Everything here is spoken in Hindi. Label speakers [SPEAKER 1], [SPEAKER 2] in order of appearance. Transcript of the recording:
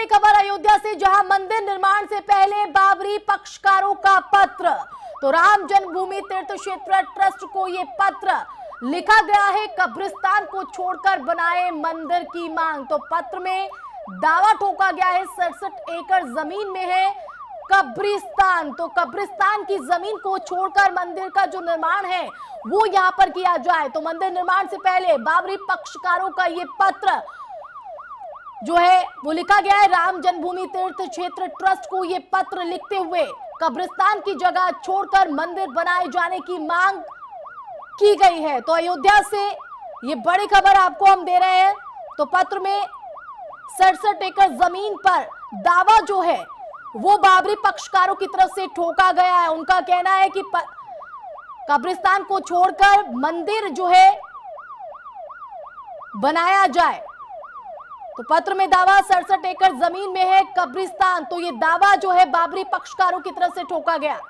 [SPEAKER 1] बड़ी खबर अयोध्या से जहां मंदिर निर्माण से पहले बाबरी पक्षकारों का पत्र तो राम जन्मभूमि तीर्थ क्षेत्र ट्रस्ट को यह पत्र लिखा गया है कब्रिस्तान को छोड़कर बनाए मंदिर की मांग तो पत्र में दावा ठोका गया है सड़सठ एकड़ जमीन में है कब्रिस्तान तो कब्रिस्तान की जमीन को छोड़कर मंदिर का जो निर्माण है वो यहाँ पर किया जाए तो मंदिर निर्माण से पहले बाबरी पक्षकारों का ये पत्र जो है वो लिखा गया है राम जन्मभूमि तीर्थ क्षेत्र ट्रस्ट को ये पत्र लिखते हुए कब्रिस्तान की जगह छोड़कर मंदिर बनाए जाने की मांग की गई है तो अयोध्या से ये बड़ी खबर आपको हम दे रहे हैं तो पत्र में सड़सठ एकड़ जमीन पर दावा जो है वो बाबरी पक्षकारों की तरफ से ठोका गया है उनका कहना है कि कब्रिस्तान को छोड़कर मंदिर जो है बनाया जाए तो पत्र में दावा सड़सठ एकड़ जमीन में है कब्रिस्तान तो ये दावा जो है बाबरी पक्षकारों की तरफ से ठोका गया